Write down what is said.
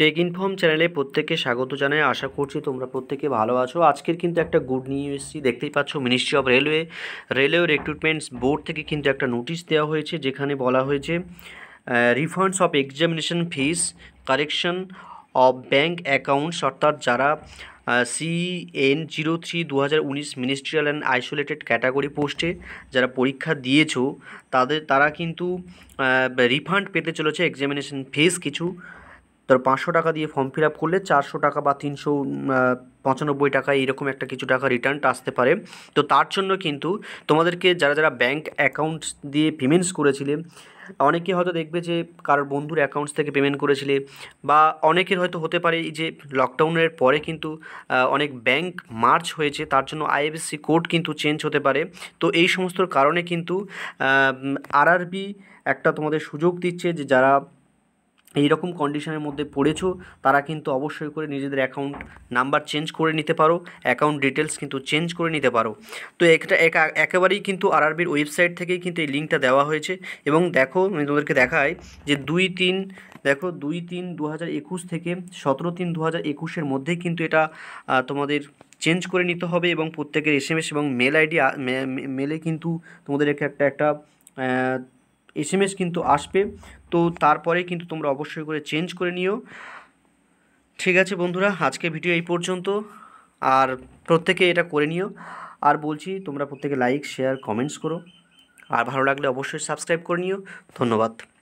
take inform চ্যানেলে প্রত্যেককে স্বাগত জানাই আশা করছি তোমরা প্রত্যেকে ভালো আছো আজকের কিন্তু একটা গুড নিউজ দেখতেই পাচ্ছ ministry of railway railway recruitments board থেকে কিন্তু একটা নোটিশ দেওয়া হয়েছে যেখানে বলা হয়েছে refunds of examination fees correction of bank accounts অর্থাৎ যারা সি এন জিরো থ্রি দু হাজার উনিশ মিনিস্ট্রিয়াল অ্যান্ড আইসোলেটেড ক্যাটাগরি পোস্টে যারা পরীক্ষা দিয়েছো তাদের তারা কিন্তু রিফান্ড পেতে চলেছে এক্সামিনেশন ফিস কিছু ধর পাঁচশো টাকা দিয়ে ফর্ম ফিল আপ করলে চারশো টাকা বা তিনশো পঁচানব্বই টাকা এরকম একটা কিছু টাকা রিটার্ন আসতে পারে তো তার জন্য কিন্তু তোমাদেরকে যারা যারা ব্যাঙ্ক অ্যাকাউন্ট দিয়ে পেমেন্টস করেছিলে অনেকে হয়তো দেখবে যে কারোর বন্ধুর অ্যাকাউন্টস থেকে পেমেন্ট করেছিলে বা অনেকের হয়তো হতে পারে এই যে লকডাউনের পরে কিন্তু অনেক ব্যাংক মার্চ হয়েছে তার জন্য আইএফএসসি কোড কিন্তু চেঞ্জ হতে পারে তো এই সমস্ত কারণে কিন্তু আরআরবি একটা তোমাদের সুযোগ দিচ্ছে যে যারা এই রকম কন্ডিশনের মধ্যে পড়েছো তারা কিন্তু অবশ্যই করে নিজেদের অ্যাকাউন্ট নাম্বার চেঞ্জ করে নিতে পারো অ্যাকাউন্ট ডিটেলস কিন্তু চেঞ্জ করে নিতে পারো তো একটা একেবারেই কিন্তু আরআরবির ওয়েবসাইট থেকেই কিন্তু এই লিঙ্কটা দেওয়া হয়েছে এবং দেখো আমি তোমাদেরকে দেখাই যে দুই তিন দেখো দুই তিন দু হাজার একুশ থেকে সতেরো তিন দু হাজার একুশের মধ্যেই কিন্তু এটা তোমাদের চেঞ্জ করে নিতে হবে এবং প্রত্যেকের এসএমএস এবং মেল আইডি মেলে কিন্তু তোমাদের একটা একটা এস কিন্তু আসবে তো তারপরে কিন্তু তোমরা অবশ্যই করে চেঞ্জ করে নিও ঠিক আছে বন্ধুরা আজকে ভিডিও এই পর্যন্ত আর প্রত্যেকে এটা করে নিও আর বলছি তোমরা প্রত্যেকে লাইক শেয়ার কমেন্টস করো আর ভালো লাগলে অবশ্যই সাবস্ক্রাইব করে নিও ধন্যবাদ